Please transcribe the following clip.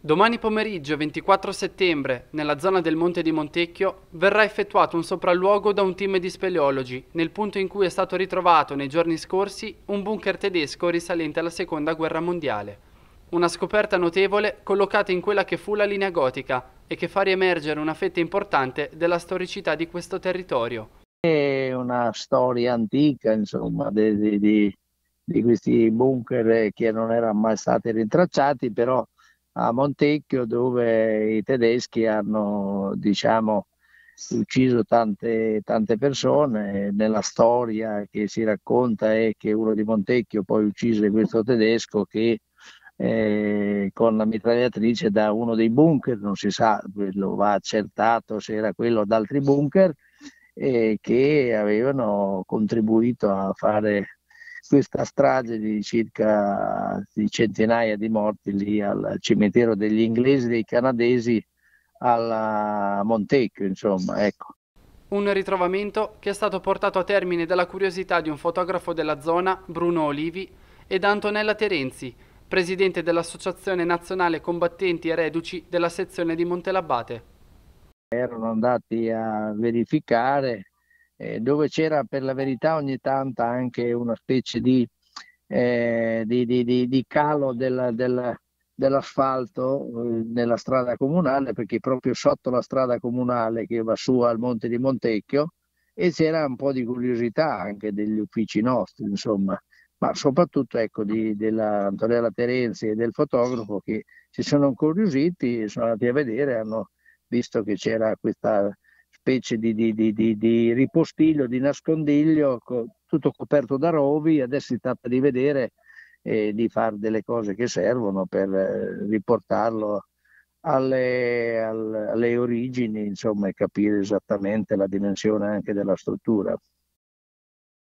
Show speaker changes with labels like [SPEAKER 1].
[SPEAKER 1] Domani pomeriggio 24 settembre, nella zona del Monte di Montecchio, verrà effettuato un sopralluogo da un team di speleologi nel punto in cui è stato ritrovato nei giorni scorsi un bunker tedesco risalente alla Seconda Guerra Mondiale. Una scoperta notevole collocata in quella che fu la linea gotica e che fa riemergere una fetta importante della storicità di questo territorio.
[SPEAKER 2] È una storia antica, insomma, di, di, di questi bunker che non erano mai stati rintracciati, però a Montecchio dove i tedeschi hanno diciamo, ucciso tante, tante, persone. Nella storia che si racconta è che uno di Montecchio poi uccise questo tedesco che eh, con la mitragliatrice da uno dei bunker, non si sa, lo va accertato se era quello ad altri bunker, eh, che avevano contribuito a fare questa strage di circa di centinaia di morti lì al cimitero degli inglesi, e dei canadesi, al Montecchio, insomma, ecco.
[SPEAKER 1] Un ritrovamento che è stato portato a termine dalla curiosità di un fotografo della zona, Bruno Olivi, e da Antonella Terenzi, presidente dell'Associazione Nazionale Combattenti e Reduci della sezione di Montelabate.
[SPEAKER 2] Erano andati a verificare eh, dove c'era per la verità ogni tanto anche una specie di, eh, di, di, di calo della, della, dell'asfalto eh, nella strada comunale, perché proprio sotto la strada comunale che va su al Monte di Montecchio, e c'era un po' di curiosità anche degli uffici nostri, insomma, ma soprattutto ecco, di, della Antonella Terenzi e del fotografo che si sono incuriositi, sono andati a vedere, hanno visto che c'era questa specie di, di, di, di, ripostiglio, di nascondiglio, tutto coperto da rovi, adesso si tratta di vedere e di fare delle cose che servono per eh, riportarlo alle, alle origini, insomma, e capire esattamente la dimensione anche della struttura.